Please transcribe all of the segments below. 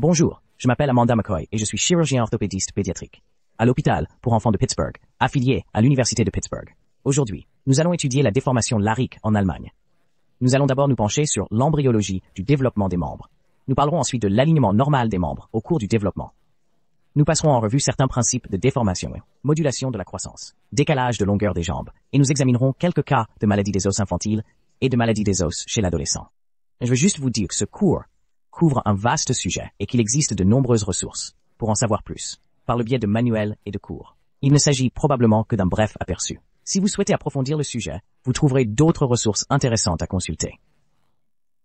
Bonjour, je m'appelle Amanda McCoy et je suis chirurgien orthopédiste pédiatrique à l'hôpital pour enfants de Pittsburgh, affilié à l'Université de Pittsburgh. Aujourd'hui, nous allons étudier la déformation larique en Allemagne. Nous allons d'abord nous pencher sur l'embryologie du développement des membres. Nous parlerons ensuite de l'alignement normal des membres au cours du développement. Nous passerons en revue certains principes de déformation, modulation de la croissance, décalage de longueur des jambes, et nous examinerons quelques cas de maladie des os infantiles et de maladie des os chez l'adolescent. Je veux juste vous dire que ce cours couvre un vaste sujet et qu'il existe de nombreuses ressources pour en savoir plus, par le biais de manuels et de cours. Il ne s'agit probablement que d'un bref aperçu. Si vous souhaitez approfondir le sujet, vous trouverez d'autres ressources intéressantes à consulter.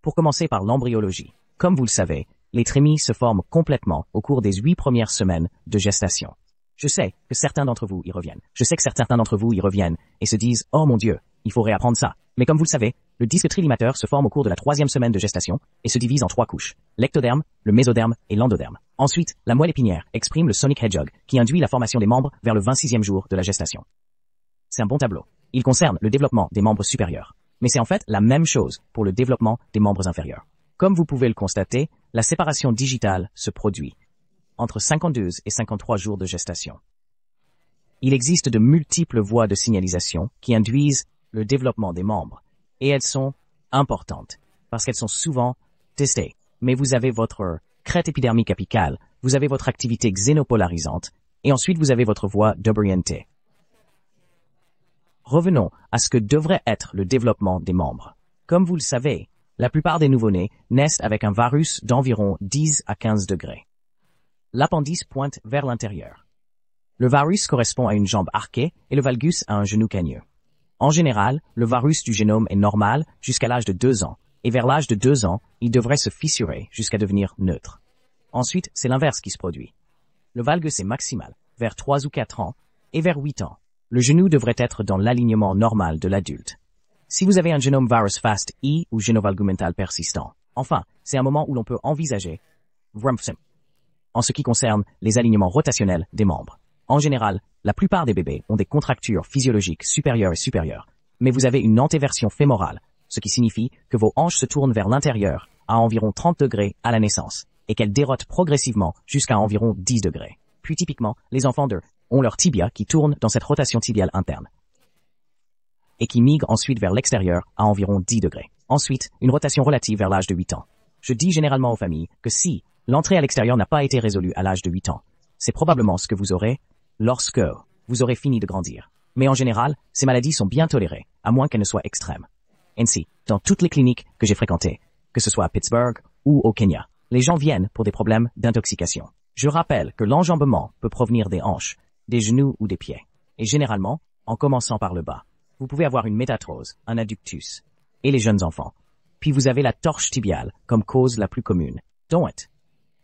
Pour commencer par l'embryologie. Comme vous le savez, les trémies se forment complètement au cours des huit premières semaines de gestation. Je sais que certains d'entre vous y reviennent. Je sais que certains d'entre vous y reviennent et se disent, oh mon dieu, il faut réapprendre ça. Mais comme vous le savez, le disque trilimateur se forme au cours de la troisième semaine de gestation et se divise en trois couches, l'ectoderme, le mésoderme et l'endoderme. Ensuite, la moelle épinière exprime le sonic hedgehog, qui induit la formation des membres vers le 26e jour de la gestation. C'est un bon tableau. Il concerne le développement des membres supérieurs. Mais c'est en fait la même chose pour le développement des membres inférieurs. Comme vous pouvez le constater, la séparation digitale se produit entre 52 et 53 jours de gestation. Il existe de multiples voies de signalisation qui induisent le développement des membres, et elles sont importantes, parce qu'elles sont souvent testées. Mais vous avez votre crête épidermique apicale, vous avez votre activité xénopolarisante, et ensuite vous avez votre voie WNT. Revenons à ce que devrait être le développement des membres. Comme vous le savez, la plupart des nouveau-nés naissent avec un varus d'environ 10 à 15 degrés l'appendice pointe vers l'intérieur. Le varus correspond à une jambe arquée et le valgus à un genou cagneux. En général, le varus du génome est normal jusqu'à l'âge de 2 ans, et vers l'âge de 2 ans, il devrait se fissurer jusqu'à devenir neutre. Ensuite, c'est l'inverse qui se produit. Le valgus est maximal, vers 3 ou 4 ans, et vers 8 ans. Le genou devrait être dans l'alignement normal de l'adulte. Si vous avez un génome virus fast E ou génovalgumental persistant, enfin, c'est un moment où l'on peut envisager en ce qui concerne les alignements rotationnels des membres. En général, la plupart des bébés ont des contractures physiologiques supérieures et supérieures, mais vous avez une antéversion fémorale, ce qui signifie que vos hanches se tournent vers l'intérieur à environ 30 degrés à la naissance et qu'elles dérotent progressivement jusqu'à environ 10 degrés. Puis typiquement, les enfants d'eux ont leur tibia qui tourne dans cette rotation tibiale interne et qui migre ensuite vers l'extérieur à environ 10 degrés. Ensuite, une rotation relative vers l'âge de 8 ans. Je dis généralement aux familles que si L'entrée à l'extérieur n'a pas été résolue à l'âge de 8 ans. C'est probablement ce que vous aurez lorsque vous aurez fini de grandir. Mais en général, ces maladies sont bien tolérées, à moins qu'elles ne soient extrêmes. Ainsi, dans toutes les cliniques que j'ai fréquentées, que ce soit à Pittsburgh ou au Kenya, les gens viennent pour des problèmes d'intoxication. Je rappelle que l'enjambement peut provenir des hanches, des genoux ou des pieds, et généralement, en commençant par le bas. Vous pouvez avoir une métatrose, un adductus, et les jeunes enfants. Puis vous avez la torche tibiale comme cause la plus commune, dont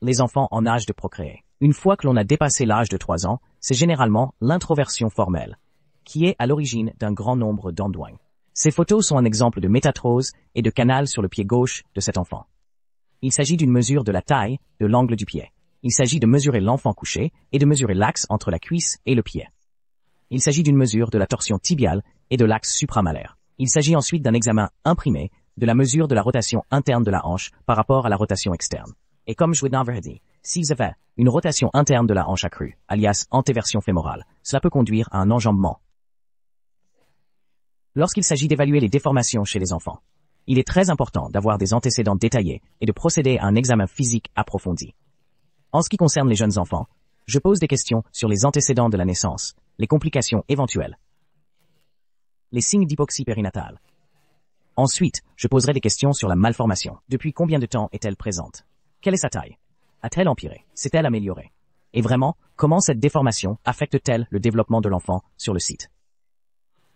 les enfants en âge de procréer. Une fois que l'on a dépassé l'âge de 3 ans, c'est généralement l'introversion formelle, qui est à l'origine d'un grand nombre d'endouins. Ces photos sont un exemple de métatrose et de canal sur le pied gauche de cet enfant. Il s'agit d'une mesure de la taille, de l'angle du pied. Il s'agit de mesurer l'enfant couché et de mesurer l'axe entre la cuisse et le pied. Il s'agit d'une mesure de la torsion tibiale et de l'axe supramalaire. Il s'agit ensuite d'un examen imprimé de la mesure de la rotation interne de la hanche par rapport à la rotation externe. Et comme jouer dit, s'il S'ils avaient une rotation interne de la hanche accrue, alias antéversion fémorale, cela peut conduire à un enjambement. Lorsqu'il s'agit d'évaluer les déformations chez les enfants, il est très important d'avoir des antécédents détaillés et de procéder à un examen physique approfondi. En ce qui concerne les jeunes enfants, je pose des questions sur les antécédents de la naissance, les complications éventuelles, les signes d'hypoxie périnatale. Ensuite, je poserai des questions sur la malformation. Depuis combien de temps est-elle présente quelle est sa taille A-t-elle empiré S'est-elle améliorée Et vraiment, comment cette déformation affecte-t-elle le développement de l'enfant sur le site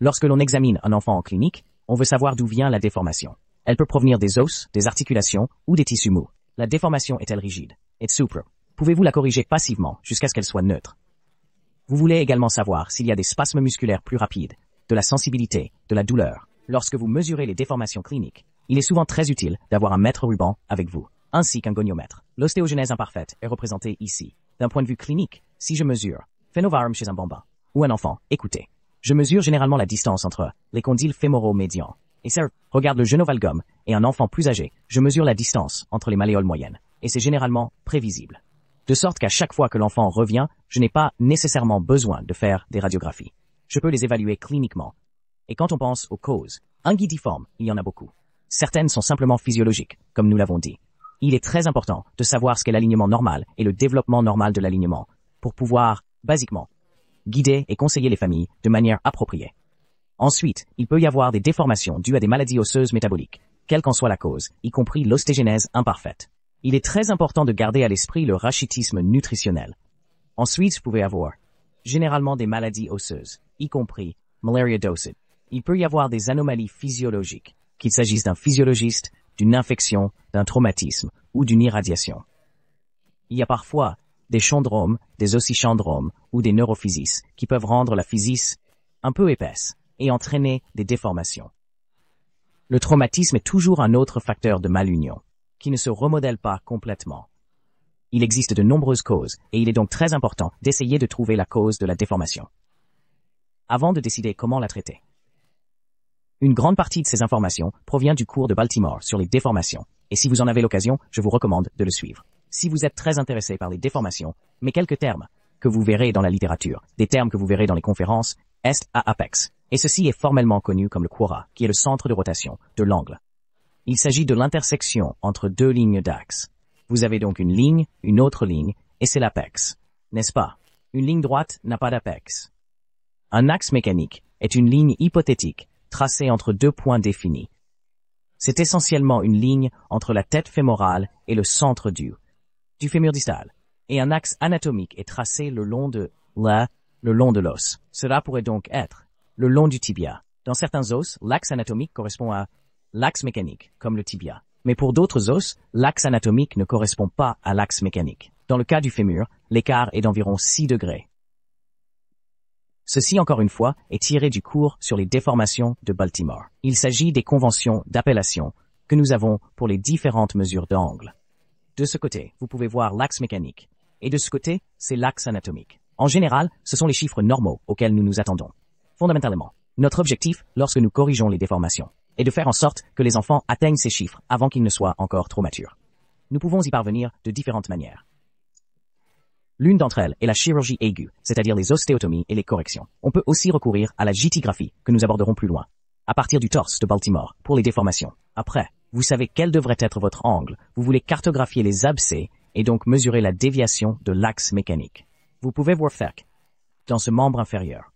Lorsque l'on examine un enfant en clinique, on veut savoir d'où vient la déformation. Elle peut provenir des os, des articulations ou des tissus mous. La déformation est-elle rigide Et super. Pouvez-vous la corriger passivement jusqu'à ce qu'elle soit neutre Vous voulez également savoir s'il y a des spasmes musculaires plus rapides, de la sensibilité, de la douleur. Lorsque vous mesurez les déformations cliniques, il est souvent très utile d'avoir un maître ruban avec vous ainsi qu'un goniomètre. L'ostéogenèse imparfaite est représentée ici. D'un point de vue clinique, si je mesure phénovarum chez un bambin ou un enfant, écoutez, je mesure généralement la distance entre les condyles fémoraux médians et c'est regarde le genovalgum et un enfant plus âgé, je mesure la distance entre les malléoles moyennes et c'est généralement prévisible. De sorte qu'à chaque fois que l'enfant revient, je n'ai pas nécessairement besoin de faire des radiographies. Je peux les évaluer cliniquement. Et quand on pense aux causes, un il y en a beaucoup. Certaines sont simplement physiologiques, comme nous l'avons dit, il est très important de savoir ce qu'est l'alignement normal et le développement normal de l'alignement, pour pouvoir, basiquement, guider et conseiller les familles de manière appropriée. Ensuite, il peut y avoir des déformations dues à des maladies osseuses métaboliques, quelle qu'en soit la cause, y compris l'ostéogénèse imparfaite. Il est très important de garder à l'esprit le rachitisme nutritionnel. Ensuite, vous pouvez avoir généralement des maladies osseuses, y compris malaria dosage. Il peut y avoir des anomalies physiologiques, qu'il s'agisse d'un physiologiste, d'une infection, d'un traumatisme ou d'une irradiation. Il y a parfois des chondromes, des ossichandromes ou des neurophysis qui peuvent rendre la physis un peu épaisse et entraîner des déformations. Le traumatisme est toujours un autre facteur de malunion, qui ne se remodèle pas complètement. Il existe de nombreuses causes et il est donc très important d'essayer de trouver la cause de la déformation. Avant de décider comment la traiter, une grande partie de ces informations provient du cours de Baltimore sur les déformations, et si vous en avez l'occasion, je vous recommande de le suivre. Si vous êtes très intéressé par les déformations, mais quelques termes que vous verrez dans la littérature, des termes que vous verrez dans les conférences, est à apex, et ceci est formellement connu comme le quora, qui est le centre de rotation de l'angle. Il s'agit de l'intersection entre deux lignes d'axe. Vous avez donc une ligne, une autre ligne, et c'est l'apex, n'est-ce pas Une ligne droite n'a pas d'apex. Un axe mécanique est une ligne hypothétique tracé entre deux points définis. C'est essentiellement une ligne entre la tête fémorale et le centre du, du fémur distal, et un axe anatomique est tracé le long de la, le long de l'os. Cela pourrait donc être le long du tibia. Dans certains os, l'axe anatomique correspond à l'axe mécanique, comme le tibia. Mais pour d'autres os, l'axe anatomique ne correspond pas à l'axe mécanique. Dans le cas du fémur, l'écart est d'environ 6 degrés. Ceci encore une fois est tiré du cours sur les déformations de Baltimore. Il s'agit des conventions d'appellation que nous avons pour les différentes mesures d'angle. De ce côté, vous pouvez voir l'axe mécanique, et de ce côté, c'est l'axe anatomique. En général, ce sont les chiffres normaux auxquels nous nous attendons. Fondamentalement, notre objectif, lorsque nous corrigeons les déformations, est de faire en sorte que les enfants atteignent ces chiffres avant qu'ils ne soient encore trop matures. Nous pouvons y parvenir de différentes manières. L'une d'entre elles est la chirurgie aiguë, c'est-à-dire les ostéotomies et les corrections. On peut aussi recourir à la gitigraphie, que nous aborderons plus loin, à partir du torse de Baltimore, pour les déformations. Après, vous savez quel devrait être votre angle, vous voulez cartographier les abcès et donc mesurer la déviation de l'axe mécanique. Vous pouvez voir faire dans ce membre inférieur.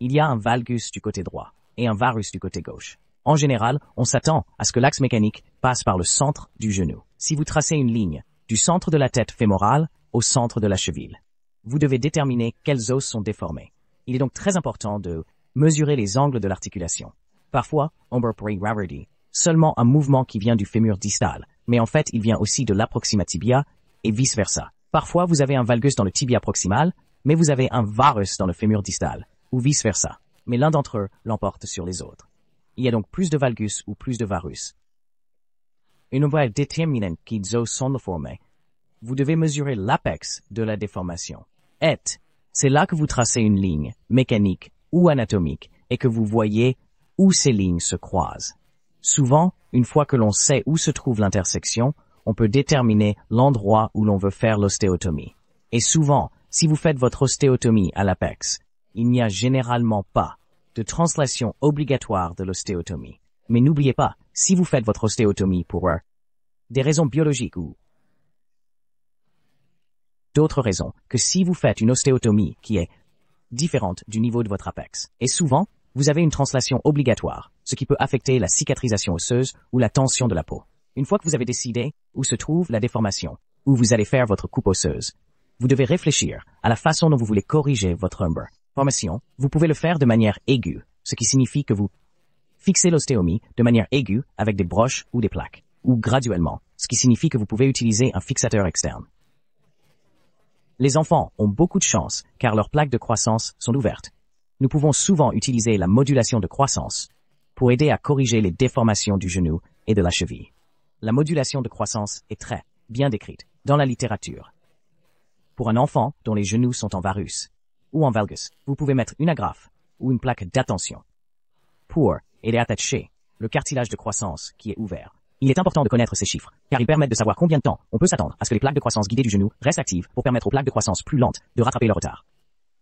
Il y a un valgus du côté droit et un varus du côté gauche. En général, on s'attend à ce que l'axe mécanique passe par le centre du genou. Si vous tracez une ligne du centre de la tête fémorale au centre de la cheville. Vous devez déterminer quels os sont déformés. Il est donc très important de mesurer les angles de l'articulation. Parfois, on pré seulement un mouvement qui vient du fémur distal, mais en fait il vient aussi de tibia, et vice-versa. Parfois, vous avez un valgus dans le tibia proximal, mais vous avez un varus dans le fémur distal, ou vice-versa. Mais l'un d'entre eux l'emporte sur les autres. Il y a donc plus de valgus ou plus de varus. Une nouvelle déterminante qui os sont formés vous devez mesurer l'apex de la déformation. Et, c'est là que vous tracez une ligne, mécanique ou anatomique, et que vous voyez où ces lignes se croisent. Souvent, une fois que l'on sait où se trouve l'intersection, on peut déterminer l'endroit où l'on veut faire l'ostéotomie. Et souvent, si vous faites votre ostéotomie à l'apex, il n'y a généralement pas de translation obligatoire de l'ostéotomie. Mais n'oubliez pas, si vous faites votre ostéotomie pour des raisons biologiques ou d'autres raisons que si vous faites une ostéotomie qui est différente du niveau de votre apex. Et souvent, vous avez une translation obligatoire, ce qui peut affecter la cicatrisation osseuse ou la tension de la peau. Une fois que vous avez décidé où se trouve la déformation, où vous allez faire votre coupe osseuse, vous devez réfléchir à la façon dont vous voulez corriger votre humber. formation. Vous pouvez le faire de manière aiguë, ce qui signifie que vous fixez l'ostéomie de manière aiguë avec des broches ou des plaques, ou graduellement, ce qui signifie que vous pouvez utiliser un fixateur externe. Les enfants ont beaucoup de chance, car leurs plaques de croissance sont ouvertes. Nous pouvons souvent utiliser la modulation de croissance pour aider à corriger les déformations du genou et de la cheville. La modulation de croissance est très bien décrite dans la littérature. Pour un enfant dont les genoux sont en varus ou en valgus, vous pouvez mettre une agrafe ou une plaque d'attention pour aider à attacher le cartilage de croissance qui est ouvert. Il est important de connaître ces chiffres, car ils permettent de savoir combien de temps on peut s'attendre à ce que les plaques de croissance guidées du genou restent actives pour permettre aux plaques de croissance plus lentes de rattraper le retard.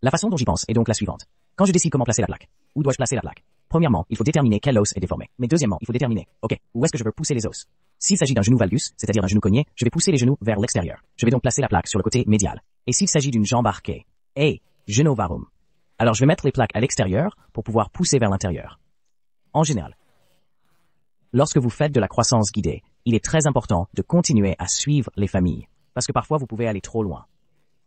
La façon dont j'y pense est donc la suivante. Quand je décide comment placer la plaque, où dois-je placer la plaque Premièrement, il faut déterminer quel os est déformé. Mais deuxièmement, il faut déterminer, ok, où est-ce que je veux pousser les os S'il s'agit d'un genou valgus, c'est-à-dire un genou cogné, je vais pousser les genoux vers l'extérieur. Je vais donc placer la plaque sur le côté médial. Et s'il s'agit d'une jambe arquée, et varum. Alors je vais mettre les plaques à l'extérieur pour pouvoir pousser vers l'intérieur. En général, Lorsque vous faites de la croissance guidée, il est très important de continuer à suivre les familles, parce que parfois vous pouvez aller trop loin.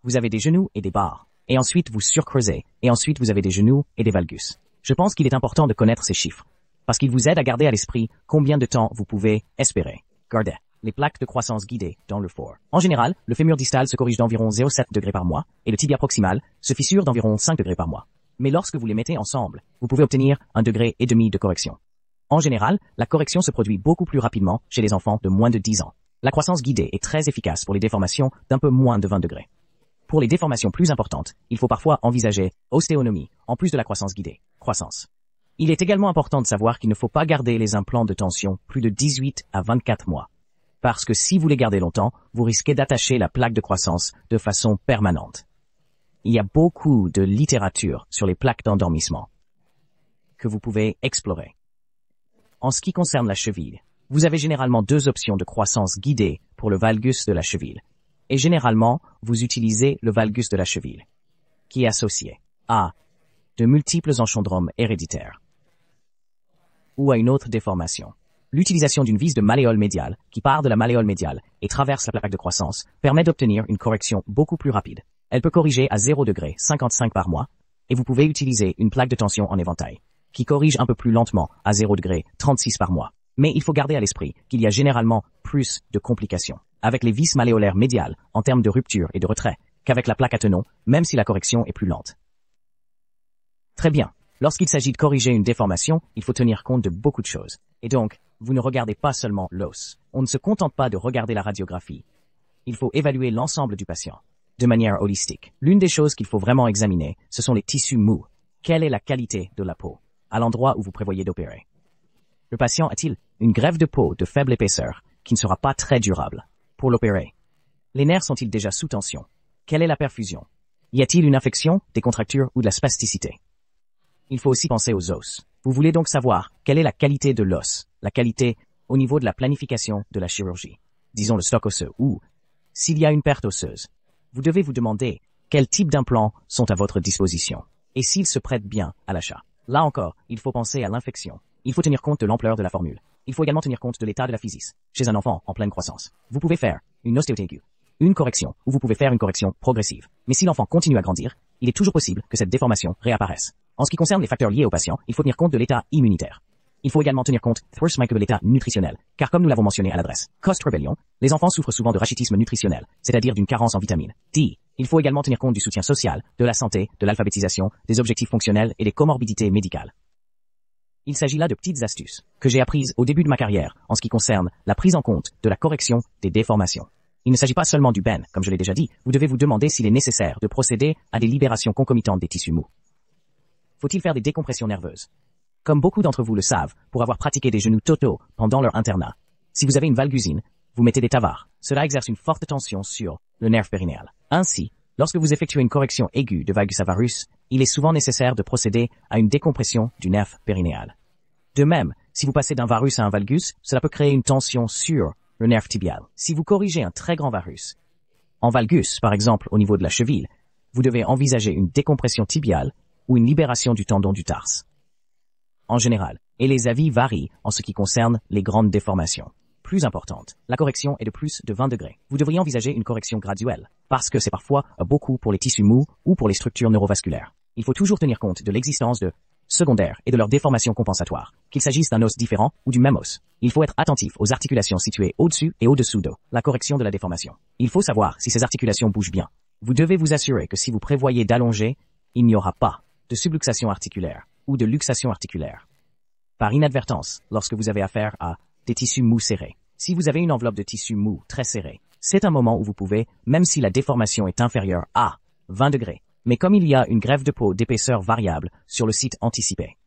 Vous avez des genoux et des barres, et ensuite vous surcreusez, et ensuite vous avez des genoux et des valgus. Je pense qu'il est important de connaître ces chiffres, parce qu'ils vous aident à garder à l'esprit combien de temps vous pouvez espérer. Gardez les plaques de croissance guidée dans le four. En général, le fémur distal se corrige d'environ 0,7 degrés par mois, et le tibia proximal se fissure d'environ 5 degrés par mois. Mais lorsque vous les mettez ensemble, vous pouvez obtenir un degré et demi de correction. En général, la correction se produit beaucoup plus rapidement chez les enfants de moins de 10 ans. La croissance guidée est très efficace pour les déformations d'un peu moins de 20 degrés. Pour les déformations plus importantes, il faut parfois envisager ostéonomie, en plus de la croissance guidée, croissance. Il est également important de savoir qu'il ne faut pas garder les implants de tension plus de 18 à 24 mois. Parce que si vous les gardez longtemps, vous risquez d'attacher la plaque de croissance de façon permanente. Il y a beaucoup de littérature sur les plaques d'endormissement que vous pouvez explorer. En ce qui concerne la cheville, vous avez généralement deux options de croissance guidée pour le valgus de la cheville. Et généralement, vous utilisez le valgus de la cheville, qui est associé à de multiples enchondromes héréditaires ou à une autre déformation. L'utilisation d'une vis de malléole médiale, qui part de la malléole médiale et traverse la plaque de croissance, permet d'obtenir une correction beaucoup plus rapide. Elle peut corriger à 0 degré 55 par mois, et vous pouvez utiliser une plaque de tension en éventail qui corrige un peu plus lentement, à 0 degré, 36 par mois. Mais il faut garder à l'esprit qu'il y a généralement plus de complications avec les vis maléolaires médiales en termes de rupture et de retrait qu'avec la plaque à tenon, même si la correction est plus lente. Très bien. Lorsqu'il s'agit de corriger une déformation, il faut tenir compte de beaucoup de choses. Et donc, vous ne regardez pas seulement l'os. On ne se contente pas de regarder la radiographie. Il faut évaluer l'ensemble du patient, de manière holistique. L'une des choses qu'il faut vraiment examiner, ce sont les tissus mous. Quelle est la qualité de la peau à l'endroit où vous prévoyez d'opérer. Le patient a-t-il une grève de peau de faible épaisseur qui ne sera pas très durable pour l'opérer Les nerfs sont-ils déjà sous tension Quelle est la perfusion Y a-t-il une infection, des contractures ou de la spasticité Il faut aussi penser aux os. Vous voulez donc savoir quelle est la qualité de l'os, la qualité au niveau de la planification de la chirurgie, disons le stock osseux, ou s'il y a une perte osseuse. Vous devez vous demander quel type d'implants sont à votre disposition et s'ils se prêtent bien à l'achat. Là encore, il faut penser à l'infection. Il faut tenir compte de l'ampleur de la formule. Il faut également tenir compte de l'état de la physis. Chez un enfant en pleine croissance, vous pouvez faire une ostéotomie, une correction, ou vous pouvez faire une correction progressive. Mais si l'enfant continue à grandir, il est toujours possible que cette déformation réapparaisse. En ce qui concerne les facteurs liés au patient, il faut tenir compte de l'état immunitaire. Il faut également tenir compte de l'état nutritionnel, car comme nous l'avons mentionné à l'adresse Cost Rebellion, les enfants souffrent souvent de rachitisme nutritionnel, c'est-à-dire d'une carence en vitamine D, il faut également tenir compte du soutien social, de la santé, de l'alphabétisation, des objectifs fonctionnels et des comorbidités médicales. Il s'agit là de petites astuces que j'ai apprises au début de ma carrière en ce qui concerne la prise en compte de la correction des déformations. Il ne s'agit pas seulement du ben, comme je l'ai déjà dit, vous devez vous demander s'il est nécessaire de procéder à des libérations concomitantes des tissus mous. Faut-il faire des décompressions nerveuses Comme beaucoup d'entre vous le savent, pour avoir pratiqué des genoux totaux pendant leur internat, si vous avez une valgusine, vous mettez des tavards. Cela exerce une forte tension sur le nerf périnéal. Ainsi, lorsque vous effectuez une correction aiguë de valgus varus, il est souvent nécessaire de procéder à une décompression du nerf périnéal. De même, si vous passez d'un varus à un valgus, cela peut créer une tension sur le nerf tibial. Si vous corrigez un très grand varus, en valgus, par exemple, au niveau de la cheville, vous devez envisager une décompression tibiale ou une libération du tendon du tarse. En général, et les avis varient en ce qui concerne les grandes déformations plus importante. La correction est de plus de 20 degrés. Vous devriez envisager une correction graduelle, parce que c'est parfois euh, beaucoup pour les tissus mous ou pour les structures neurovasculaires. Il faut toujours tenir compte de l'existence de secondaires et de leurs déformations compensatoires, qu'il s'agisse d'un os différent ou du même os. Il faut être attentif aux articulations situées au-dessus et au-dessous d'eau, la correction de la déformation. Il faut savoir si ces articulations bougent bien. Vous devez vous assurer que si vous prévoyez d'allonger, il n'y aura pas de subluxation articulaire ou de luxation articulaire. Par inadvertance, lorsque vous avez affaire à des tissus mous serrés. Si vous avez une enveloppe de tissu mou très serrée, c'est un moment où vous pouvez, même si la déformation est inférieure à 20 degrés, mais comme il y a une grève de peau d'épaisseur variable sur le site anticipé,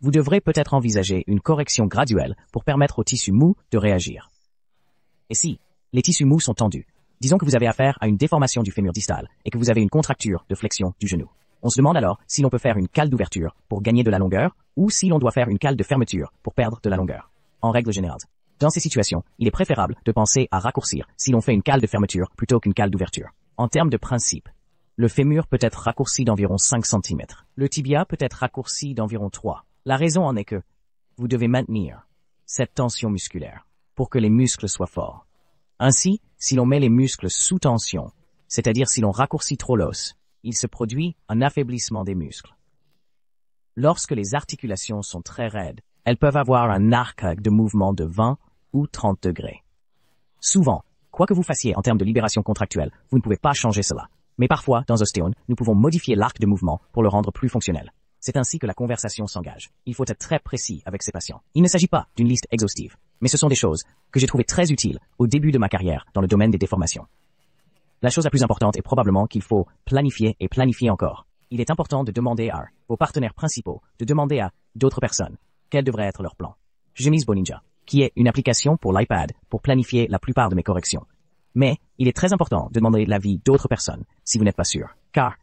vous devrez peut-être envisager une correction graduelle pour permettre au tissu mou de réagir. Et si les tissus mous sont tendus, disons que vous avez affaire à une déformation du fémur distal et que vous avez une contracture de flexion du genou. On se demande alors si l'on peut faire une cale d'ouverture pour gagner de la longueur ou si l'on doit faire une cale de fermeture pour perdre de la longueur en règle générale. Dans ces situations, il est préférable de penser à raccourcir si l'on fait une cale de fermeture plutôt qu'une cale d'ouverture. En termes de principe, le fémur peut être raccourci d'environ 5 cm. Le tibia peut être raccourci d'environ 3. La raison en est que vous devez maintenir cette tension musculaire pour que les muscles soient forts. Ainsi, si l'on met les muscles sous tension, c'est-à-dire si l'on raccourcit trop l'os, il se produit un affaiblissement des muscles. Lorsque les articulations sont très raides, elles peuvent avoir un arc de mouvement de 20 ou 30 degrés. Souvent, quoi que vous fassiez en termes de libération contractuelle, vous ne pouvez pas changer cela. Mais parfois, dans Ostéone, nous pouvons modifier l'arc de mouvement pour le rendre plus fonctionnel. C'est ainsi que la conversation s'engage. Il faut être très précis avec ses patients. Il ne s'agit pas d'une liste exhaustive, mais ce sont des choses que j'ai trouvées très utiles au début de ma carrière dans le domaine des déformations. La chose la plus importante est probablement qu'il faut planifier et planifier encore. Il est important de demander à vos partenaires principaux, de demander à d'autres personnes, quel devrait être leur plan J'ai mis Boninja, qui est une application pour l'iPad pour planifier la plupart de mes corrections. Mais il est très important de demander l'avis d'autres personnes si vous n'êtes pas sûr, car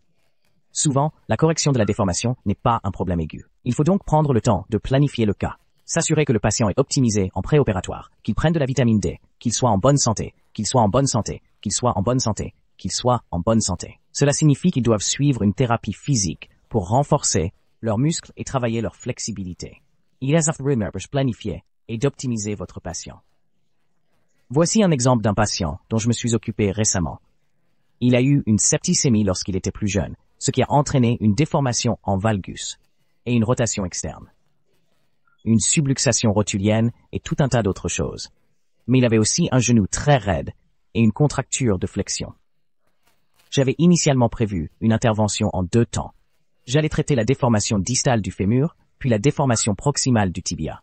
souvent la correction de la déformation n'est pas un problème aigu. Il faut donc prendre le temps de planifier le cas, s'assurer que le patient est optimisé en préopératoire, qu'il prenne de la vitamine D, qu'il soit en bonne santé, qu'il soit en bonne santé, qu'il soit en bonne santé, qu'il soit en bonne santé. Cela signifie qu'ils doivent suivre une thérapie physique pour renforcer leurs muscles et travailler leur flexibilité il est pour planifier et d'optimiser votre patient. Voici un exemple d'un patient dont je me suis occupé récemment. Il a eu une septicémie lorsqu'il était plus jeune, ce qui a entraîné une déformation en valgus et une rotation externe. Une subluxation rotulienne et tout un tas d'autres choses. Mais il avait aussi un genou très raide et une contracture de flexion. J'avais initialement prévu une intervention en deux temps. J'allais traiter la déformation distale du fémur puis la déformation proximale du tibia.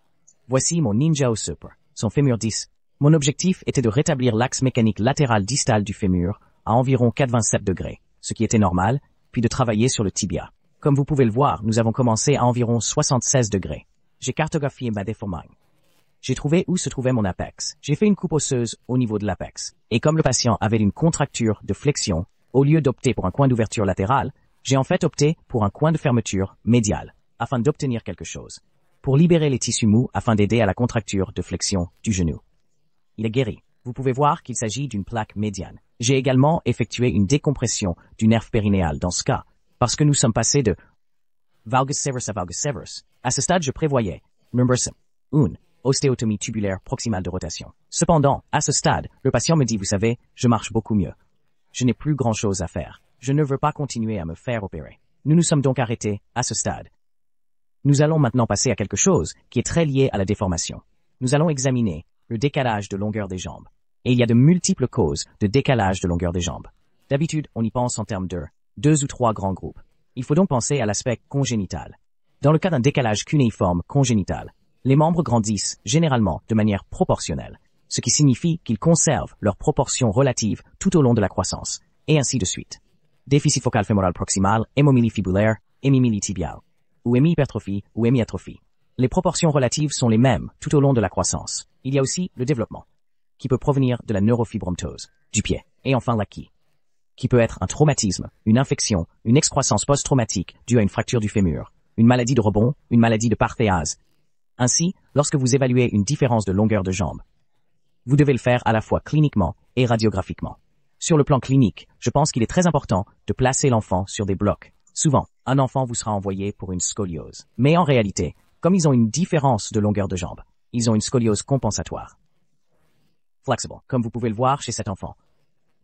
Voici mon ninja au super, son fémur 10. Mon objectif était de rétablir l'axe mécanique latéral distal du fémur à environ 87 degrés, ce qui était normal, puis de travailler sur le tibia. Comme vous pouvez le voir, nous avons commencé à environ 76 degrés. J'ai cartographié ma déformation. J'ai trouvé où se trouvait mon apex. J'ai fait une coupe osseuse au niveau de l'apex. Et comme le patient avait une contracture de flexion, au lieu d'opter pour un coin d'ouverture latérale, j'ai en fait opté pour un coin de fermeture médiale afin d'obtenir quelque chose, pour libérer les tissus mous afin d'aider à la contracture de flexion du genou. Il est guéri. Vous pouvez voir qu'il s'agit d'une plaque médiane. J'ai également effectué une décompression du nerf périnéal dans ce cas, parce que nous sommes passés de valgus severus à valgus severus. À ce stade, je prévoyais, une, ostéotomie tubulaire proximale de rotation. Cependant, à ce stade, le patient me dit, vous savez, je marche beaucoup mieux. Je n'ai plus grand chose à faire. Je ne veux pas continuer à me faire opérer. Nous nous sommes donc arrêtés, à ce stade, nous allons maintenant passer à quelque chose qui est très lié à la déformation. Nous allons examiner le décalage de longueur des jambes. Et il y a de multiples causes de décalage de longueur des jambes. D'habitude, on y pense en termes de deux ou trois grands groupes. Il faut donc penser à l'aspect congénital. Dans le cas d'un décalage cunéiforme congénital, les membres grandissent généralement de manière proportionnelle, ce qui signifie qu'ils conservent leurs proportions relatives tout au long de la croissance, et ainsi de suite. Déficit focal fémoral proximal, hémomili fibulaire, hémimilie tibiale ou hémihypertrophie, ou hémiatrophie. Les proportions relatives sont les mêmes tout au long de la croissance. Il y a aussi le développement, qui peut provenir de la neurofibromatose, du pied, et enfin l'acquis, qui peut être un traumatisme, une infection, une excroissance post-traumatique due à une fracture du fémur, une maladie de rebond, une maladie de parthéase. Ainsi, lorsque vous évaluez une différence de longueur de jambe, vous devez le faire à la fois cliniquement et radiographiquement. Sur le plan clinique, je pense qu'il est très important de placer l'enfant sur des blocs Souvent, un enfant vous sera envoyé pour une scoliose. Mais en réalité, comme ils ont une différence de longueur de jambe, ils ont une scoliose compensatoire. Flexible, comme vous pouvez le voir chez cet enfant.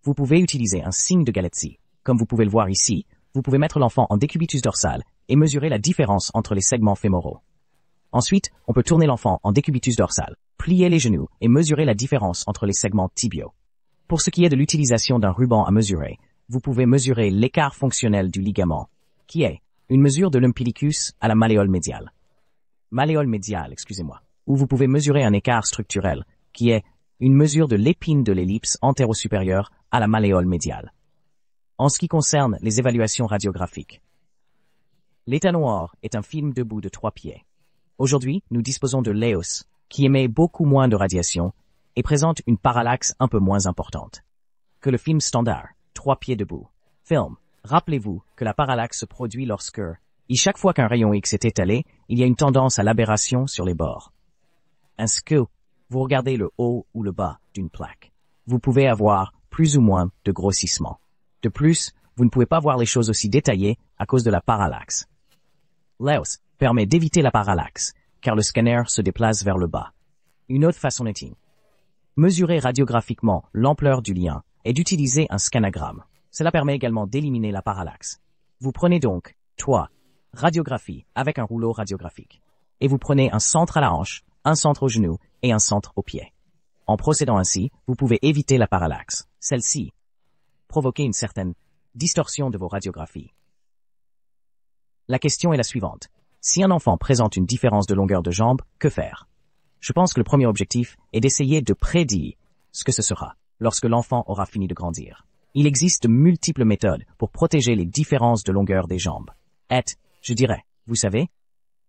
Vous pouvez utiliser un signe de galaxie. Comme vous pouvez le voir ici, vous pouvez mettre l'enfant en décubitus dorsal et mesurer la différence entre les segments fémoraux. Ensuite, on peut tourner l'enfant en décubitus dorsal, plier les genoux et mesurer la différence entre les segments tibiaux. Pour ce qui est de l'utilisation d'un ruban à mesurer, vous pouvez mesurer l'écart fonctionnel du ligament qui est une mesure de l'umpilicus à la malléole médiale. Malléole médiale, excusez-moi, où vous pouvez mesurer un écart structurel, qui est une mesure de l'épine de l'ellipse antéro-supérieure à la malléole médiale. En ce qui concerne les évaluations radiographiques. L'état noir est un film debout de trois pieds. Aujourd'hui, nous disposons de l'EOS, qui émet beaucoup moins de radiation et présente une parallaxe un peu moins importante que le film standard, trois pieds debout, film, Rappelez-vous que la parallaxe se produit lorsque, et chaque fois qu'un rayon X est étalé, il y a une tendance à l'aberration sur les bords. Un que vous regardez le haut ou le bas d'une plaque, vous pouvez avoir plus ou moins de grossissement. De plus, vous ne pouvez pas voir les choses aussi détaillées à cause de la parallaxe. L'EOS permet d'éviter la parallaxe, car le scanner se déplace vers le bas. Une autre façon est mesurer radiographiquement l'ampleur du lien et d'utiliser un scanagramme. Cela permet également d'éliminer la parallaxe. Vous prenez donc, toi, radiographie avec un rouleau radiographique. Et vous prenez un centre à la hanche, un centre au genou et un centre au pied. En procédant ainsi, vous pouvez éviter la parallaxe. Celle-ci provoquer une certaine distorsion de vos radiographies. La question est la suivante. Si un enfant présente une différence de longueur de jambe, que faire Je pense que le premier objectif est d'essayer de prédire ce que ce sera lorsque l'enfant aura fini de grandir. Il existe multiples méthodes pour protéger les différences de longueur des jambes. Et, je dirais, vous savez,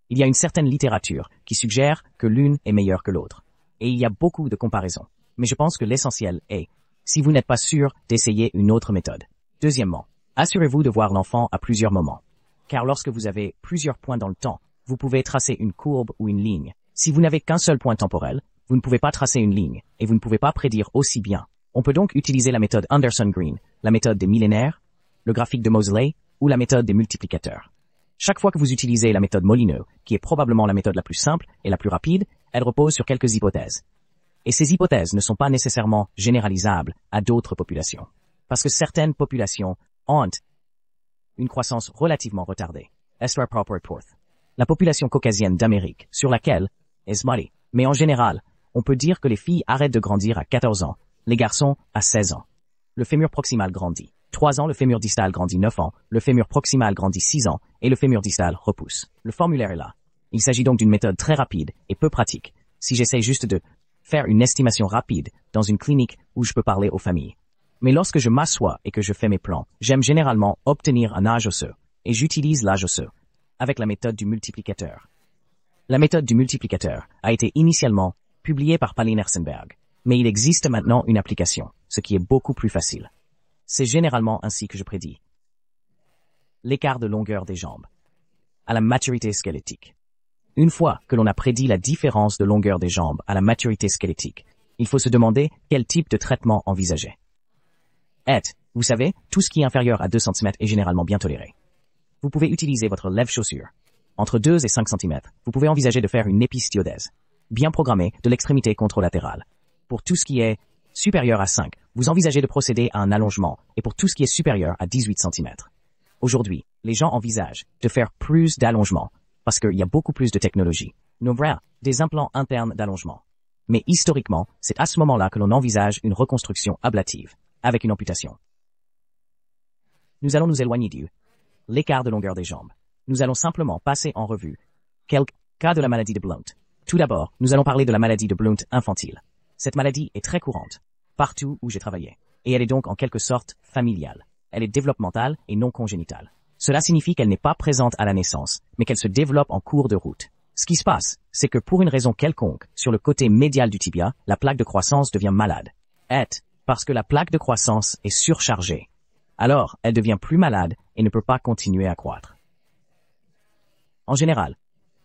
il y a une certaine littérature qui suggère que l'une est meilleure que l'autre. Et il y a beaucoup de comparaisons. Mais je pense que l'essentiel est, si vous n'êtes pas sûr, d'essayer une autre méthode. Deuxièmement, assurez-vous de voir l'enfant à plusieurs moments. Car lorsque vous avez plusieurs points dans le temps, vous pouvez tracer une courbe ou une ligne. Si vous n'avez qu'un seul point temporel, vous ne pouvez pas tracer une ligne, et vous ne pouvez pas prédire aussi bien on peut donc utiliser la méthode Anderson-Green, la méthode des millénaires, le graphique de Moseley ou la méthode des multiplicateurs. Chaque fois que vous utilisez la méthode Molyneux, qui est probablement la méthode la plus simple et la plus rapide, elle repose sur quelques hypothèses. Et ces hypothèses ne sont pas nécessairement généralisables à d'autres populations, parce que certaines populations ont une croissance relativement retardée. Esther la population caucasienne d'Amérique, sur laquelle est Mais en général, on peut dire que les filles arrêtent de grandir à 14 ans, les garçons, à 16 ans. Le fémur proximal grandit. 3 ans, le fémur distal grandit 9 ans, le fémur proximal grandit 6 ans, et le fémur distal repousse. Le formulaire est là. Il s'agit donc d'une méthode très rapide et peu pratique, si j'essaie juste de faire une estimation rapide dans une clinique où je peux parler aux familles. Mais lorsque je m'assois et que je fais mes plans, j'aime généralement obtenir un âge osseux, et j'utilise l'âge osseux, avec la méthode du multiplicateur. La méthode du multiplicateur a été initialement publiée par Pauline Ersenberg, mais il existe maintenant une application, ce qui est beaucoup plus facile. C'est généralement ainsi que je prédis. L'écart de longueur des jambes. À la maturité squelettique. Une fois que l'on a prédit la différence de longueur des jambes à la maturité squelettique, il faut se demander quel type de traitement envisager. Et, vous savez, tout ce qui est inférieur à 2 cm est généralement bien toléré. Vous pouvez utiliser votre lève-chaussure. Entre 2 et 5 cm, vous pouvez envisager de faire une épistiodèse, bien programmée de l'extrémité contralatérale, pour tout ce qui est supérieur à 5, vous envisagez de procéder à un allongement, et pour tout ce qui est supérieur à 18 cm. Aujourd'hui, les gens envisagent de faire plus d'allongements, parce qu'il y a beaucoup plus de technologies. Nombreux, des implants internes d'allongement. Mais historiquement, c'est à ce moment-là que l'on envisage une reconstruction ablative, avec une amputation. Nous allons nous éloigner du l'écart de longueur des jambes. Nous allons simplement passer en revue quelques cas de la maladie de Blount. Tout d'abord, nous allons parler de la maladie de Blount infantile. Cette maladie est très courante, partout où j'ai travaillé, et elle est donc en quelque sorte familiale. Elle est développementale et non congénitale. Cela signifie qu'elle n'est pas présente à la naissance, mais qu'elle se développe en cours de route. Ce qui se passe, c'est que pour une raison quelconque, sur le côté médial du tibia, la plaque de croissance devient malade. Et, parce que la plaque de croissance est surchargée. Alors, elle devient plus malade et ne peut pas continuer à croître. En général,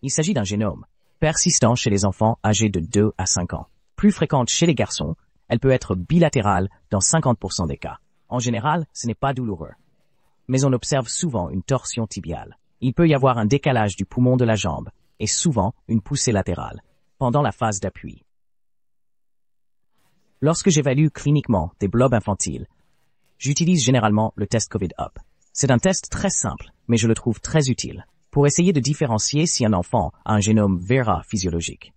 il s'agit d'un génome persistant chez les enfants âgés de 2 à 5 ans. Plus fréquente chez les garçons, elle peut être bilatérale dans 50% des cas. En général, ce n'est pas douloureux. Mais on observe souvent une torsion tibiale. Il peut y avoir un décalage du poumon de la jambe et souvent une poussée latérale pendant la phase d'appui. Lorsque j'évalue cliniquement des blobs infantiles, j'utilise généralement le test COVID-UP. C'est un test très simple, mais je le trouve très utile pour essayer de différencier si un enfant a un génome VERA physiologique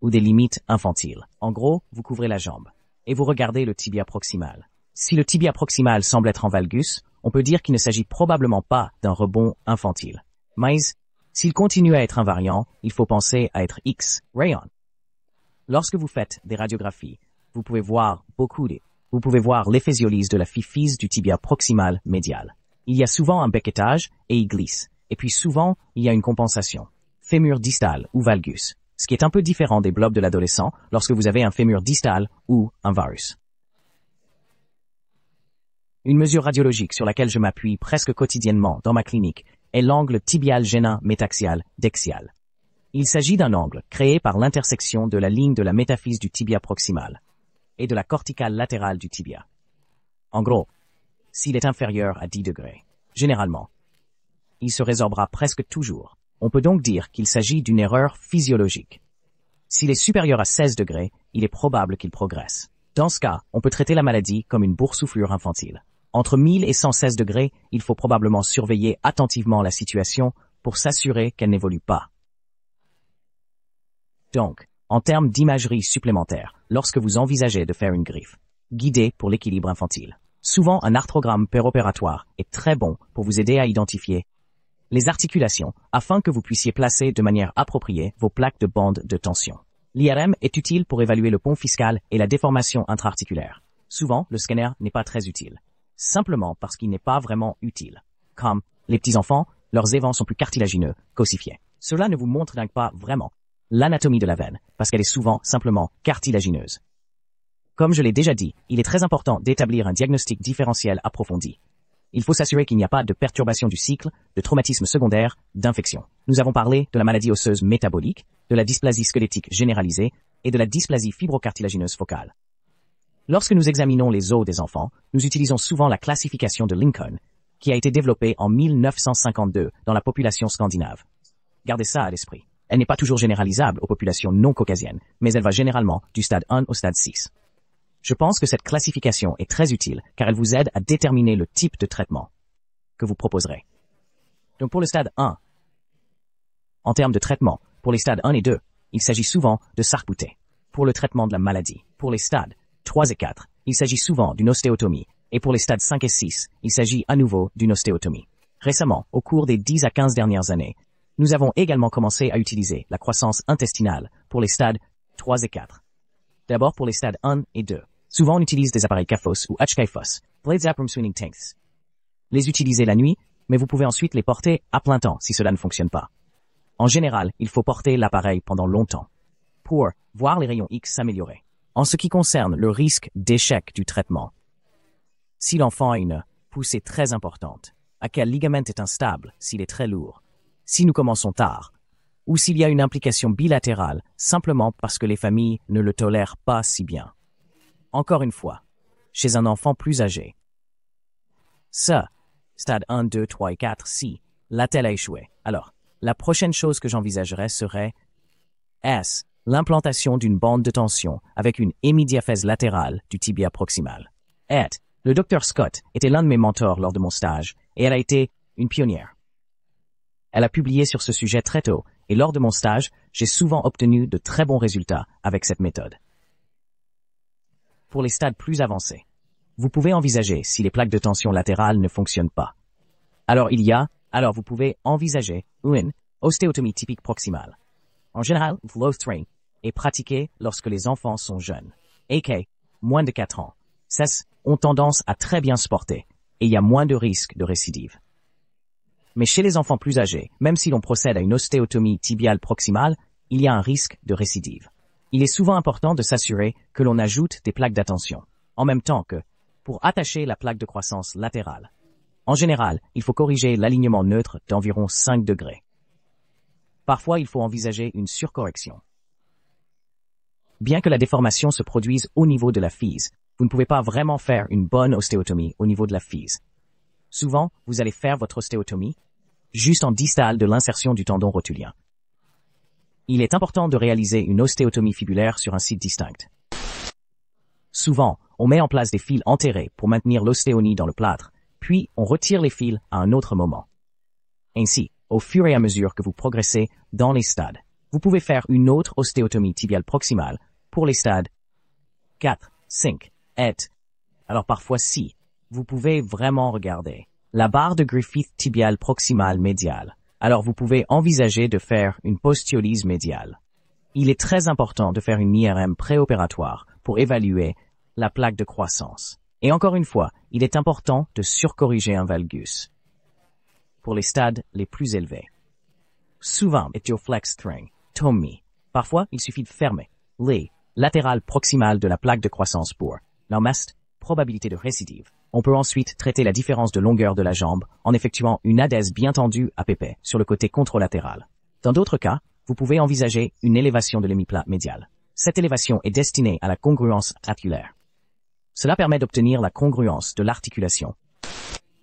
ou des limites infantiles. En gros, vous couvrez la jambe et vous regardez le tibia proximal. Si le tibia proximal semble être en valgus, on peut dire qu'il ne s'agit probablement pas d'un rebond infantile. Mais, s'il continue à être invariant, il faut penser à être X, rayon. Lorsque vous faites des radiographies, vous pouvez voir beaucoup de, vous pouvez voir de la fifise du tibia proximal médial. Il y a souvent un becquetage et il glisse. Et puis souvent, il y a une compensation. Fémur distal ou valgus ce qui est un peu différent des blobs de l'adolescent lorsque vous avez un fémur distal ou un virus. Une mesure radiologique sur laquelle je m'appuie presque quotidiennement dans ma clinique est l'angle tibial génin métaxial dexial. Il s'agit d'un angle créé par l'intersection de la ligne de la métaphyse du tibia proximal et de la corticale latérale du tibia. En gros, s'il est inférieur à 10 degrés, généralement, il se résorbera presque toujours on peut donc dire qu'il s'agit d'une erreur physiologique. S'il est supérieur à 16 degrés, il est probable qu'il progresse. Dans ce cas, on peut traiter la maladie comme une boursouflure infantile. Entre 1000 et 116 degrés, il faut probablement surveiller attentivement la situation pour s'assurer qu'elle n'évolue pas. Donc, en termes d'imagerie supplémentaire, lorsque vous envisagez de faire une griffe, guidez pour l'équilibre infantile. Souvent, un arthrogramme péropératoire est très bon pour vous aider à identifier les articulations, afin que vous puissiez placer de manière appropriée vos plaques de bande de tension. L'IRM est utile pour évaluer le pont fiscal et la déformation intra-articulaire. Souvent, le scanner n'est pas très utile. Simplement parce qu'il n'est pas vraiment utile. Comme les petits-enfants, leurs évents sont plus cartilagineux qu'ossifiés. Cela ne vous montre donc pas vraiment l'anatomie de la veine, parce qu'elle est souvent simplement cartilagineuse. Comme je l'ai déjà dit, il est très important d'établir un diagnostic différentiel approfondi, il faut s'assurer qu'il n'y a pas de perturbation du cycle, de traumatisme secondaire, d'infection. Nous avons parlé de la maladie osseuse métabolique, de la dysplasie squelettique généralisée et de la dysplasie fibrocartilagineuse focale. Lorsque nous examinons les os des enfants, nous utilisons souvent la classification de Lincoln, qui a été développée en 1952 dans la population scandinave. Gardez ça à l'esprit. Elle n'est pas toujours généralisable aux populations non caucasiennes, mais elle va généralement du stade 1 au stade 6. Je pense que cette classification est très utile car elle vous aide à déterminer le type de traitement que vous proposerez. Donc pour le stade 1, en termes de traitement, pour les stades 1 et 2, il s'agit souvent de sarpouté Pour le traitement de la maladie, pour les stades 3 et 4, il s'agit souvent d'une ostéotomie, et pour les stades 5 et 6, il s'agit à nouveau d'une ostéotomie. Récemment, au cours des 10 à 15 dernières années, nous avons également commencé à utiliser la croissance intestinale pour les stades 3 et 4. D'abord pour les stades 1 et 2, Souvent, on utilise des appareils CAFOS ou HKFOS, Blades Room Swinging Tanks. Les utiliser la nuit, mais vous pouvez ensuite les porter à plein temps si cela ne fonctionne pas. En général, il faut porter l'appareil pendant longtemps pour voir les rayons X s'améliorer. En ce qui concerne le risque d'échec du traitement, si l'enfant a une poussée très importante, à quel ligament est instable s'il est très lourd, si nous commençons tard, ou s'il y a une implication bilatérale simplement parce que les familles ne le tolèrent pas si bien encore une fois, chez un enfant plus âgé. Ça, stade 1, 2, 3 et 4, si, telle a échoué. Alors, la prochaine chose que j'envisagerais serait S. L'implantation d'une bande de tension avec une hémidiaphèse latérale du tibia proximal. Et. Le docteur Scott était l'un de mes mentors lors de mon stage et elle a été une pionnière. Elle a publié sur ce sujet très tôt et lors de mon stage, j'ai souvent obtenu de très bons résultats avec cette méthode pour les stades plus avancés. Vous pouvez envisager si les plaques de tension latérales ne fonctionnent pas. Alors il y a, alors vous pouvez envisager une ostéotomie typique proximale. En général, train est pratiqué lorsque les enfants sont jeunes. AK, moins de 4 ans, Ces ont tendance à très bien se porter, et il y a moins de risque de récidive. Mais chez les enfants plus âgés, même si l'on procède à une ostéotomie tibiale proximale, il y a un risque de récidive il est souvent important de s'assurer que l'on ajoute des plaques d'attention, en même temps que, pour attacher la plaque de croissance latérale. En général, il faut corriger l'alignement neutre d'environ 5 degrés. Parfois, il faut envisager une surcorrection. Bien que la déformation se produise au niveau de la fise, vous ne pouvez pas vraiment faire une bonne ostéotomie au niveau de la fise. Souvent, vous allez faire votre ostéotomie juste en distal de l'insertion du tendon rotulien, il est important de réaliser une ostéotomie fibulaire sur un site distinct. Souvent, on met en place des fils enterrés pour maintenir l'ostéonie dans le plâtre, puis on retire les fils à un autre moment. Ainsi, au fur et à mesure que vous progressez dans les stades, vous pouvez faire une autre ostéotomie tibiale proximale pour les stades 4, 5, 8. alors parfois si, vous pouvez vraiment regarder la barre de Griffith tibiale proximale médiale alors vous pouvez envisager de faire une postiolyse médiale. Il est très important de faire une IRM préopératoire pour évaluer la plaque de croissance. Et encore une fois, il est important de surcorriger un valgus pour les stades les plus élevés. Souvent, flex string, Tommy. Parfois, il suffit de fermer les latérales proximales de la plaque de croissance pour la probabilité de récidive. On peut ensuite traiter la différence de longueur de la jambe en effectuant une adèse bien tendue à pépé sur le côté contralatéral. Dans d'autres cas, vous pouvez envisager une élévation de l'hémiplat médial. Cette élévation est destinée à la congruence articulaire. Cela permet d'obtenir la congruence de l'articulation.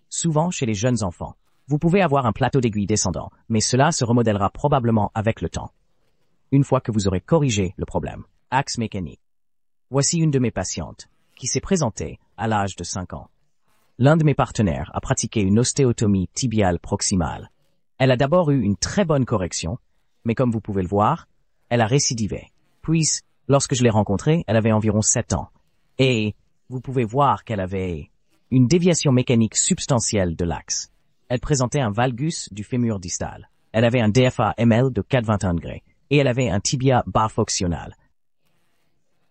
Souvent chez les jeunes enfants, vous pouvez avoir un plateau d'aiguille descendant, mais cela se remodelera probablement avec le temps. Une fois que vous aurez corrigé le problème. Axe mécanique. Voici une de mes patientes, qui s'est présentée à l'âge de 5 ans l'un de mes partenaires a pratiqué une ostéotomie tibiale proximale. Elle a d'abord eu une très bonne correction, mais comme vous pouvez le voir, elle a récidivé. Puis, lorsque je l'ai rencontrée, elle avait environ 7 ans. Et vous pouvez voir qu'elle avait une déviation mécanique substantielle de l'axe. Elle présentait un valgus du fémur distal. Elle avait un DFA ML de 4,21 degrés. Et elle avait un tibia bas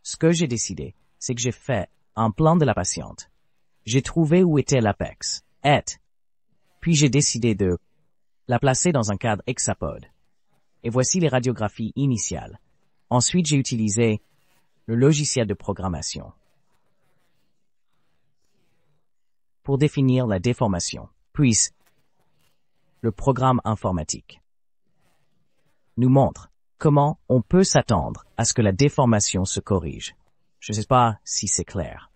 Ce que j'ai décidé, c'est que j'ai fait un plan de la patiente j'ai trouvé où était l'apex, et, puis j'ai décidé de la placer dans un cadre hexapode. Et voici les radiographies initiales. Ensuite, j'ai utilisé le logiciel de programmation pour définir la déformation, puis le programme informatique nous montre comment on peut s'attendre à ce que la déformation se corrige. Je ne sais pas si c'est clair.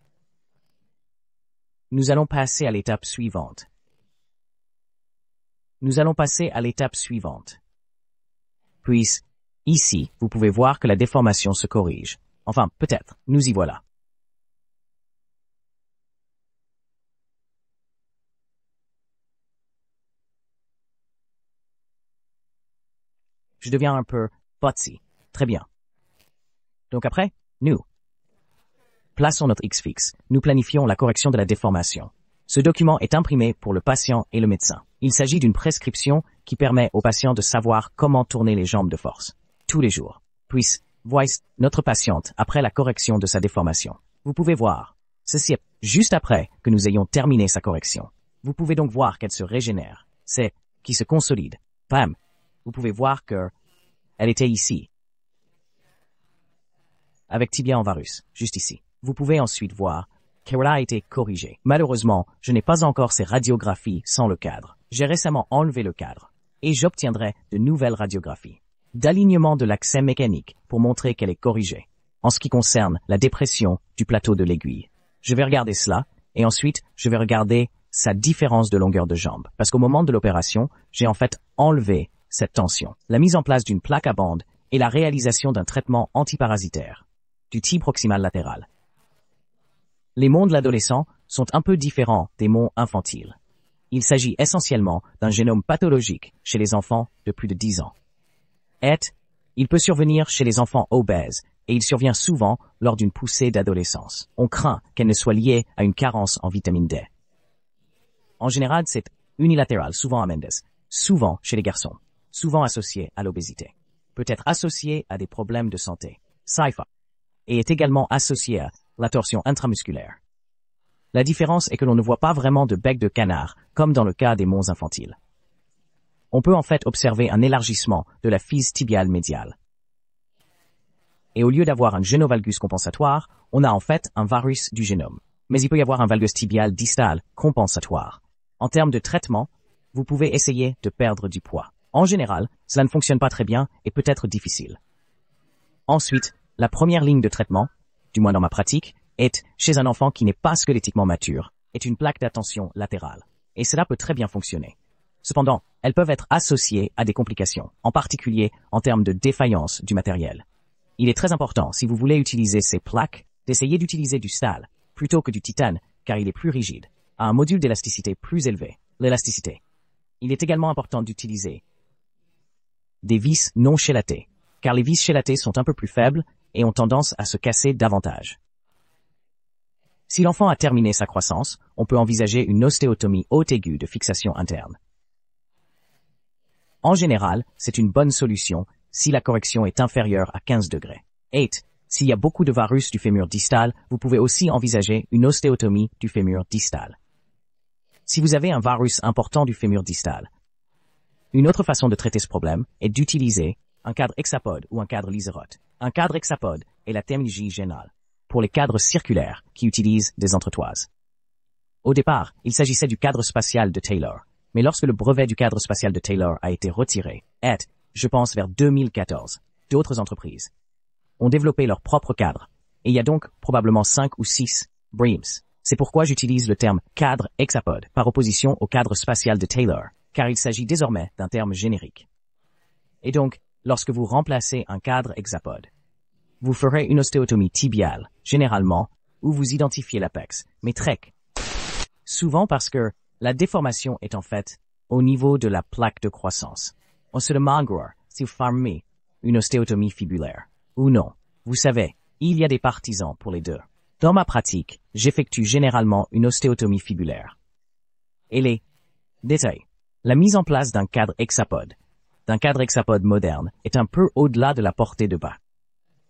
Nous allons passer à l'étape suivante. Nous allons passer à l'étape suivante. Puis, ici, vous pouvez voir que la déformation se corrige. Enfin, peut-être, nous y voilà. Je deviens un peu potsy ». Très bien. Donc après, nous plaçons notre X fix Nous planifions la correction de la déformation. Ce document est imprimé pour le patient et le médecin. Il s'agit d'une prescription qui permet au patient de savoir comment tourner les jambes de force. Tous les jours. Puis, voici notre patiente après la correction de sa déformation. Vous pouvez voir. Ceci est juste après que nous ayons terminé sa correction. Vous pouvez donc voir qu'elle se régénère. C'est qui se consolide. Pam. Vous pouvez voir que elle était ici. Avec tibia en varus, juste ici. Vous pouvez ensuite voir qu'elle a été corrigée. Malheureusement, je n'ai pas encore ces radiographies sans le cadre. J'ai récemment enlevé le cadre et j'obtiendrai de nouvelles radiographies d'alignement de l'accès mécanique pour montrer qu'elle est corrigée. En ce qui concerne la dépression du plateau de l'aiguille, je vais regarder cela et ensuite je vais regarder sa différence de longueur de jambe parce qu'au moment de l'opération, j'ai en fait enlevé cette tension. La mise en place d'une plaque à bande et la réalisation d'un traitement antiparasitaire du type proximal latéral les mondes de l'adolescent sont un peu différents des mondes infantiles. Il s'agit essentiellement d'un génome pathologique chez les enfants de plus de 10 ans. Et, il peut survenir chez les enfants obèses et il survient souvent lors d'une poussée d'adolescence. On craint qu'elle ne soit liée à une carence en vitamine D. En général, c'est unilatéral, souvent à Mendes, souvent chez les garçons, souvent associé à l'obésité, peut être associé à des problèmes de santé. sci et est également associé à la torsion intramusculaire. La différence est que l'on ne voit pas vraiment de bec de canard, comme dans le cas des monts infantiles. On peut en fait observer un élargissement de la fise tibiale médiale. Et au lieu d'avoir un génovalgus compensatoire, on a en fait un varus du génome. Mais il peut y avoir un valgus tibial distal compensatoire. En termes de traitement, vous pouvez essayer de perdre du poids. En général, cela ne fonctionne pas très bien et peut être difficile. Ensuite, la première ligne de traitement, du moins dans ma pratique, est, chez un enfant qui n'est pas squelettiquement mature, est une plaque d'attention latérale. Et cela peut très bien fonctionner. Cependant, elles peuvent être associées à des complications, en particulier en termes de défaillance du matériel. Il est très important, si vous voulez utiliser ces plaques, d'essayer d'utiliser du stal, plutôt que du titane, car il est plus rigide, a un module d'élasticité plus élevé, l'élasticité. Il est également important d'utiliser des vis non chélatées, car les vis chélatées sont un peu plus faibles et ont tendance à se casser davantage. Si l'enfant a terminé sa croissance, on peut envisager une ostéotomie haute aiguë de fixation interne. En général, c'est une bonne solution si la correction est inférieure à 15 degrés. 8. S'il y a beaucoup de varus du fémur distal, vous pouvez aussi envisager une ostéotomie du fémur distal. Si vous avez un varus important du fémur distal, une autre façon de traiter ce problème est d'utiliser un cadre hexapode ou un cadre liserote. Un cadre hexapode est la terminologie générale pour les cadres circulaires qui utilisent des entretoises. Au départ, il s'agissait du cadre spatial de Taylor, mais lorsque le brevet du cadre spatial de Taylor a été retiré, et, je pense vers 2014, d'autres entreprises ont développé leur propre cadre, et il y a donc probablement 5 ou 6 BREAMS. C'est pourquoi j'utilise le terme cadre hexapode par opposition au cadre spatial de Taylor, car il s'agit désormais d'un terme générique. Et donc, lorsque vous remplacez un cadre hexapode. Vous ferez une ostéotomie tibiale, généralement, où vous identifiez l'apex, mais trek. souvent parce que la déformation est en fait au niveau de la plaque de croissance. On se demande si vous formez une ostéotomie fibulaire ou non. Vous savez, il y a des partisans pour les deux. Dans ma pratique, j'effectue généralement une ostéotomie fibulaire. Et les détails. La mise en place d'un cadre hexapode d'un cadre hexapode moderne est un peu au-delà de la portée de bas.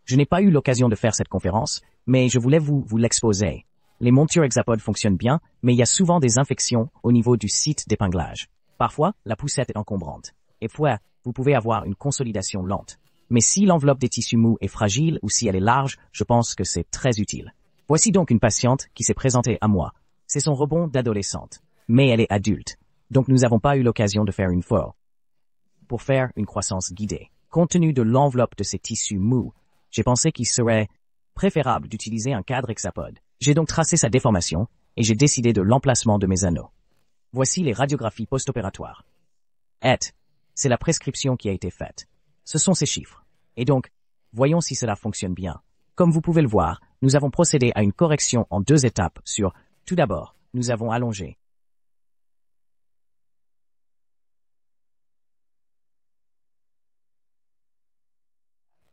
Je n'ai pas eu l'occasion de faire cette conférence, mais je voulais vous, vous l'exposer. Les montures hexapodes fonctionnent bien, mais il y a souvent des infections au niveau du site d'épinglage. Parfois, la poussette est encombrante. Et fois, vous pouvez avoir une consolidation lente. Mais si l'enveloppe des tissus mous est fragile ou si elle est large, je pense que c'est très utile. Voici donc une patiente qui s'est présentée à moi. C'est son rebond d'adolescente. Mais elle est adulte. Donc nous n'avons pas eu l'occasion de faire une forme pour faire une croissance guidée. Compte tenu de l'enveloppe de ces tissus mous, j'ai pensé qu'il serait préférable d'utiliser un cadre hexapode. J'ai donc tracé sa déformation et j'ai décidé de l'emplacement de mes anneaux. Voici les radiographies post-opératoires. Et, c'est la prescription qui a été faite. Ce sont ces chiffres. Et donc, voyons si cela fonctionne bien. Comme vous pouvez le voir, nous avons procédé à une correction en deux étapes sur, tout d'abord, nous avons allongé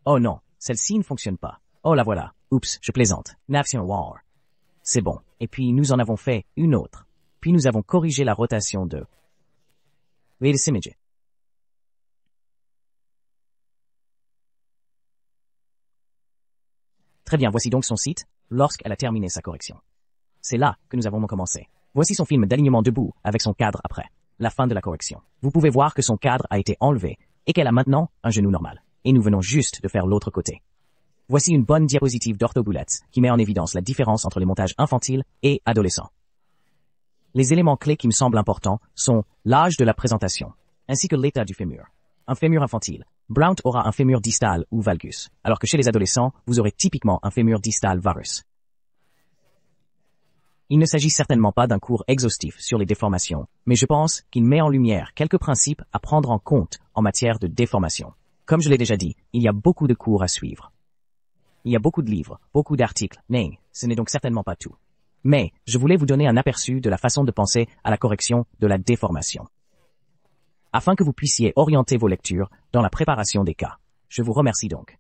Oh non, celle-ci ne fonctionne pas. Oh la voilà. Oups, je plaisante. Nation War. C'est bon. Et puis nous en avons fait une autre. Puis nous avons corrigé la rotation de... Très bien, voici donc son site, lorsqu'elle a terminé sa correction. C'est là que nous avons commencé. Voici son film d'alignement debout, avec son cadre après. La fin de la correction. Vous pouvez voir que son cadre a été enlevé, et qu'elle a maintenant un genou normal et nous venons juste de faire l'autre côté. Voici une bonne diapositive d'orthoboulette qui met en évidence la différence entre les montages infantiles et adolescents. Les éléments clés qui me semblent importants sont l'âge de la présentation, ainsi que l'état du fémur. Un fémur infantile. Brown aura un fémur distal ou valgus, alors que chez les adolescents, vous aurez typiquement un fémur distal varus. Il ne s'agit certainement pas d'un cours exhaustif sur les déformations, mais je pense qu'il met en lumière quelques principes à prendre en compte en matière de déformation. Comme je l'ai déjà dit, il y a beaucoup de cours à suivre. Il y a beaucoup de livres, beaucoup d'articles, mais ce n'est donc certainement pas tout. Mais je voulais vous donner un aperçu de la façon de penser à la correction de la déformation. Afin que vous puissiez orienter vos lectures dans la préparation des cas. Je vous remercie donc.